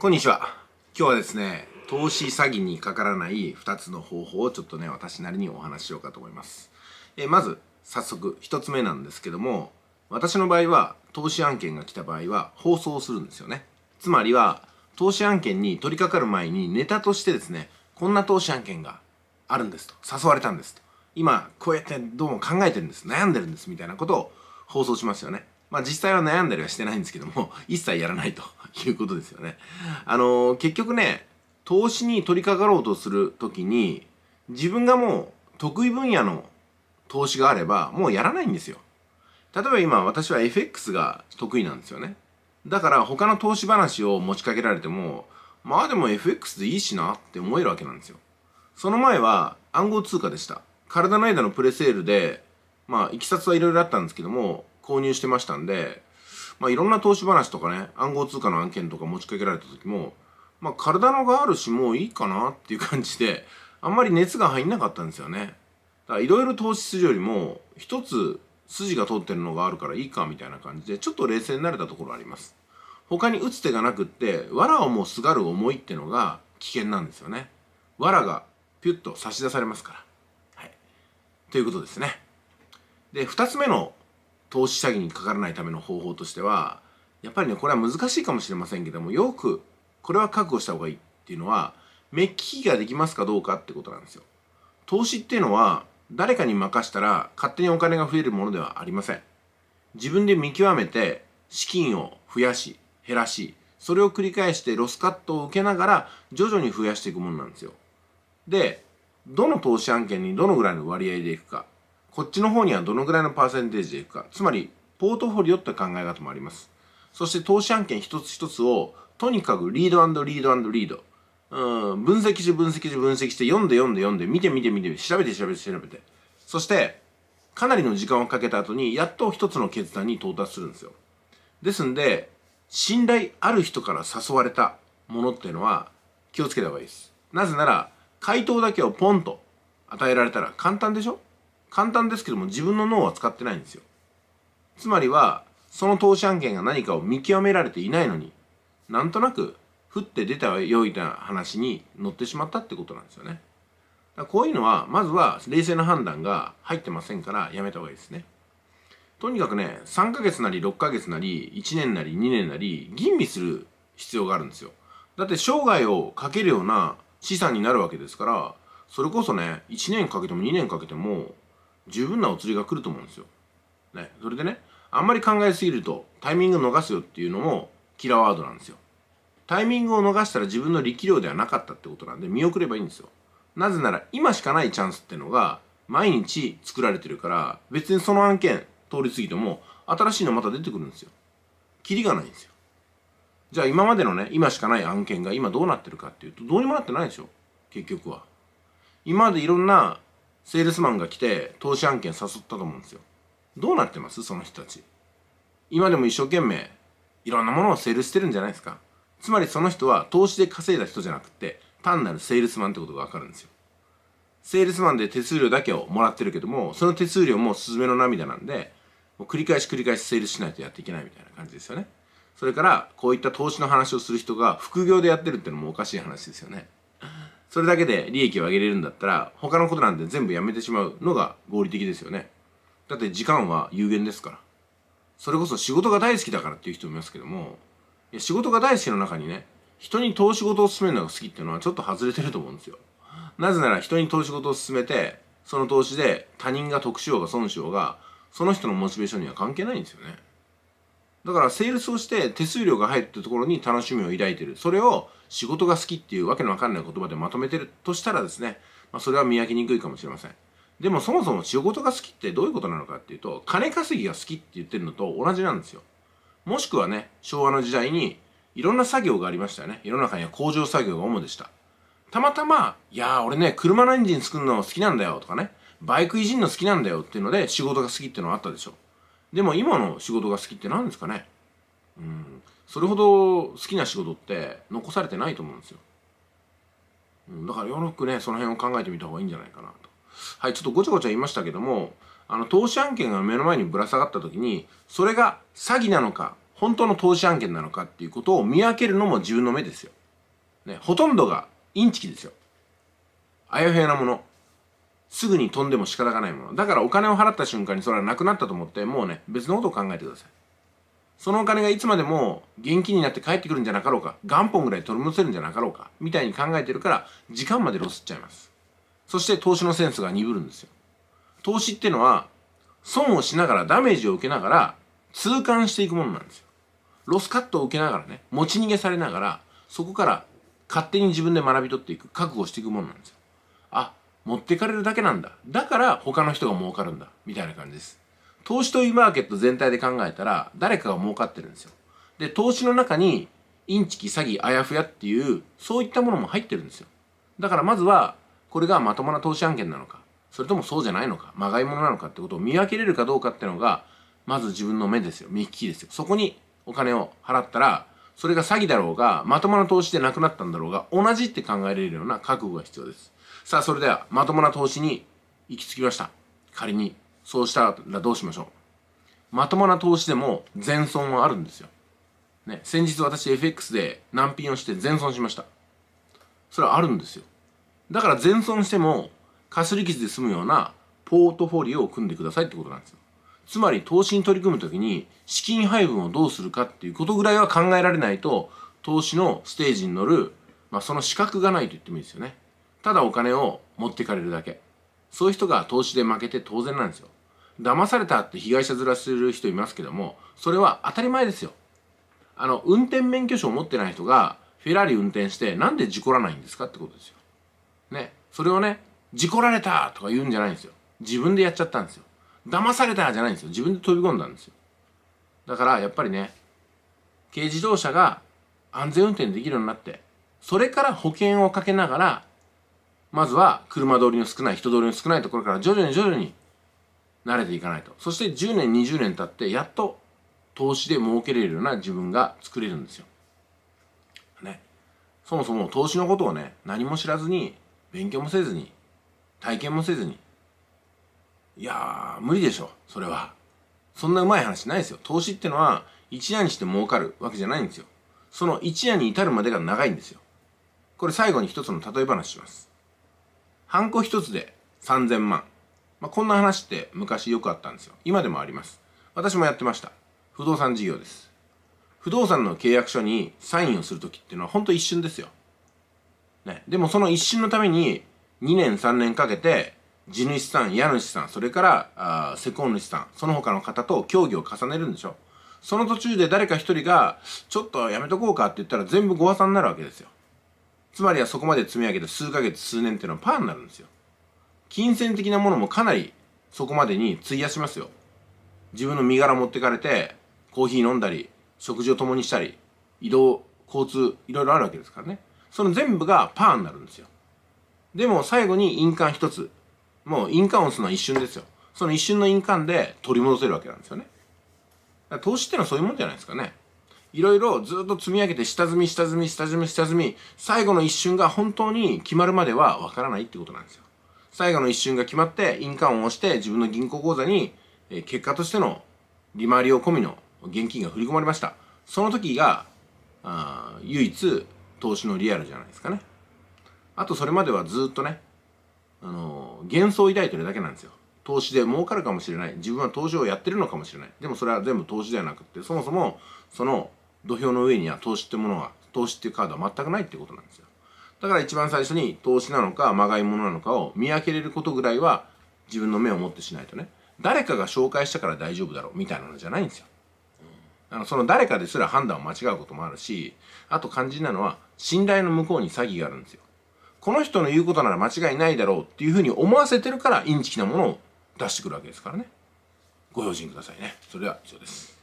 こんにちは。今日はですね、投資詐欺にかからない2つの方法をちょっとね、私なりにお話ししようかと思います。えまず、早速、1つ目なんですけども、私の場合は、投資案件が来た場合は、放送するんですよね。つまりは、投資案件に取り掛かる前にネタとしてですね、こんな投資案件があるんですと、誘われたんですと。今、こうやってどうも考えてるんです、悩んでるんです、みたいなことを放送しますよね。まあ実際は悩んだりはしてないんですけども、一切やらないと。いうことですよね。あのー、結局ね、投資に取り掛かろうとするときに、自分がもう得意分野の投資があれば、もうやらないんですよ。例えば今、私は FX が得意なんですよね。だから他の投資話を持ちかけられても、まあでも FX でいいしなって思えるわけなんですよ。その前は暗号通貨でした。体の間のプレセールで、まあ、いきさつはいろいろあったんですけども、購入してましたんで、まあ、いろんな投資話とかね、暗号通貨の案件とか持ちかけられた時も、まあ、体のがあるし、もういいかなっていう感じで、あんまり熱が入んなかったんですよね。だからいろいろ投資するよりも、一つ筋が通ってるのがあるからいいかみたいな感じで、ちょっと冷静になれたところあります。他に打つ手がなくって、藁をもうすがる思いってのが危険なんですよね。藁がピュッと差し出されますから。はい。ということですね。で、二つ目の投資詐欺にかからないための方法としてはやっぱりねこれは難しいかもしれませんけどもよくこれは覚悟した方がいいっていうのは目利きができますかどうかってことなんですよ投資っていうのは誰かに任したら勝手にお金が増えるものではありません自分で見極めて資金を増やし減らしそれを繰り返してロスカットを受けながら徐々に増やしていくものなんですよでどの投資案件にどのぐらいの割合でいくかこっちの方にはどのぐらいのパーセンテージでいくか。つまり、ポートフォリオって考え方もあります。そして投資案件一つ一つを、とにかくリードリードリード。うん、分析し分析し分析して、読んで読んで読んで、見て見て見て、調べて調べて調べて。そして、かなりの時間をかけた後に、やっと一つの決断に到達するんですよ。ですんで、信頼ある人から誘われたものっていうのは、気をつけた方がいいです。なぜなら、回答だけをポンと与えられたら簡単でしょ簡単ですけども自分の脳は使ってないんですよ。つまりは、その投資案件が何かを見極められていないのに、なんとなく、降って出たよいな話に乗ってしまったってことなんですよね。だこういうのは、まずは冷静な判断が入ってませんから、やめた方がいいですね。とにかくね、3ヶ月なり6ヶ月なり、1年なり2年なり、吟味する必要があるんですよ。だって生涯をかけるような資産になるわけですから、それこそね、1年かけても2年かけても、十分なお釣りが来ると思うんですよ。ね、それでねあんまり考えすぎるとタイミング逃すよっていうのもキラーワードなんですよ。タイミングを逃したら自分の力量ではなかったってことなんで見送ればいいんですよ。なぜなら今しかないチャンスってのが毎日作られてるから別にその案件通り過ぎても新しいのまた出てくるんですよ。キリがないんですよ。じゃあ今までのね今しかない案件が今どうなってるかっていうとどうにもなってないでしょ結局は。今までいろんなセールスマンが来て投資案件誘ったと思うんですよどうなってますその人たち今でも一生懸命いろんなものをセールしてるんじゃないですかつまりその人は投資で稼いだ人じゃなくて単なるセールスマンってことがわかるんですよセールスマンで手数料だけをもらってるけどもその手数料もスズメの涙なんでもう繰り返し繰り返しセールしないとやっていけないみたいな感じですよねそれからこういった投資の話をする人が副業でやってるってのもおかしい話ですよねそれだけで利益を上げれるんだったら、他のことなんて全部やめてしまうのが合理的ですよね。だって時間は有限ですから。それこそ仕事が大好きだからっていう人もいますけども、いや仕事が大好きの中にね、人に投資事を進めるのが好きっていうのはちょっと外れてると思うんですよ。なぜなら人に投資事を進めて、その投資で他人が得しようが損しようが、その人のモチベーションには関係ないんですよね。だからセールスをして手数料が入ってるところに楽しみを抱いてる。それを仕事が好きっていうわけのわかんない言葉でまとめてるとしたらですね、まあ、それは見分けにくいかもしれません。でもそもそも仕事が好きってどういうことなのかっていうと、金稼ぎが好きって言ってるのと同じなんですよ。もしくはね、昭和の時代にいろんな作業がありましたよね。世の中には工場作業が主でした。たまたま、いやー俺ね、車のエンジン作るの好きなんだよとかね、バイクいじんの好きなんだよっていうので仕事が好きっていうのはあったでしょう。でも今の仕事が好きって何ですかねうんそれほど好きな仕事って残されてないと思うんですよ、うん、だからよくねその辺を考えてみた方がいいんじゃないかなとはいちょっとごちゃごちゃ言いましたけどもあの投資案件が目の前にぶら下がった時にそれが詐欺なのか本当の投資案件なのかっていうことを見分けるのも自分の目ですよ、ね、ほとんどがインチキですよあやふやなものすぐに飛んでも仕方がないものだからお金を払った瞬間にそれはなくなったと思ってもうね別のことを考えてくださいそのお金がいつまでも現金になって帰ってくるんじゃなかろうか元本ぐらい取り戻せるんじゃなかろうかみたいに考えてるから時間までロスっちゃいますそして投資のセンスが鈍るんですよ投資ってのは損をしながらダメージを受けながら痛感していくものなんですよロスカットを受けながらね持ち逃げされながらそこから勝手に自分で学び取っていく覚悟していくものなんですよ持ってかれるだけなんだ。だから他の人が儲かるんだ。みたいな感じです。投資というマーケット全体で考えたら、誰かが儲かってるんですよ。で、投資の中に、インチキ、詐欺、あやふやっていう、そういったものも入ってるんですよ。だからまずは、これがまともな投資案件なのか、それともそうじゃないのか、まがいものなのかってことを見分けれるかどうかってのが、まず自分の目ですよ。見利きですよ。そこにお金を払ったら、それが詐欺だろうが、まともな投資でなくなったんだろうが、同じって考えれるような覚悟が必要です。さあ、それでは、まともな投資に行き着きました。仮に、そうしたらどうしましょう。まともな投資でも、全損はあるんですよ。ね、先日私 FX で難品をして全損しました。それはあるんですよ。だから全損しても、かすり傷で済むようなポートフォリオを組んでくださいってことなんですよ。つまり投資に取り組むときに資金配分をどうするかっていうことぐらいは考えられないと投資のステージに乗る、まあ、その資格がないと言ってもいいですよね。ただお金を持っていかれるだけそういう人が投資で負けて当然なんですよ騙されたって被害者面する人いますけどもそれは当たり前ですよあの運転免許証を持ってない人がフェラーリ運転してなんで事故らないんですかってことですよねそれをね事故られたとか言うんじゃないんですよ自分でやっちゃったんですよ騙されたじゃないんですよ自分で飛び込んだんですよだからやっぱりね軽自動車が安全運転できるようになってそれから保険をかけながらまずは車通りの少ない人通りの少ないところから徐々に徐々に慣れていかないとそして10年20年経ってやっと投資で儲けれるような自分が作れるんですよ。ね。そもそも投資のことをね何も知らずに勉強もせずに体験もせずにいやー無理でしょそれは。そんなうまい話ないですよ。投資ってのは一夜にして儲かるわけじゃないんですよ。その一夜に至るまでが長いんですよ。これ最後に一つの例え話します。ハンコ一つで3000万。まあ、こんな話って昔よくあったんですよ。今でもあります。私もやってました。不動産事業です。不動産の契約書にサインをするときっていうのは本当一瞬ですよ。ね。でもその一瞬のために2年3年かけて地主さん、家主さん、それからあ施工主さん、その他の方と協議を重ねるんでしょ。その途中で誰か一人がちょっとやめとこうかって言ったら全部ご破算になるわけですよ。つまりはそこまで積み上げて数ヶ月、数年っていうのはパーになるんですよ。金銭的なものもかなりそこまでに費やしますよ。自分の身柄持ってかれて、コーヒー飲んだり、食事を共にしたり、移動、交通、いろいろあるわけですからね。その全部がパーになるんですよ。でも最後に印鑑一つ。もう印鑑を押すのは一瞬ですよ。その一瞬の印鑑で取り戻せるわけなんですよね。投資ってのはそういうもんじゃないですかね。いろいろずっと積み上げて下積み下積み下積み下積み最後の一瞬が本当に決まるまではわからないってことなんですよ最後の一瞬が決まって印鑑を押して自分の銀行口座に結果としての利回りを込みの現金が振り込まれましたその時があ唯一投資のリアルじゃないですかねあとそれまではずっとねあのー、幻想を抱いてるだけなんですよ投資で儲かるかもしれない自分は投資をやってるのかもしれないでもそれは全部投資ではなくってそもそもその土俵の上には投資ってものが、投資っていうカードは全くないっていうことなんですよだから一番最初に投資なのかまがいものなのかを見分けれることぐらいは自分の目を持ってしないとね誰かが紹介したから大丈夫だろうみたいなのじゃないんですよあのその誰かですら判断を間違うこともあるしあと肝心なのは信頼の向こうに詐欺があるんですよこの人の言うことなら間違いないだろうっていうふうに思わせてるからインチキなものを出してくるわけですからねご用心くださいねそれでは以上です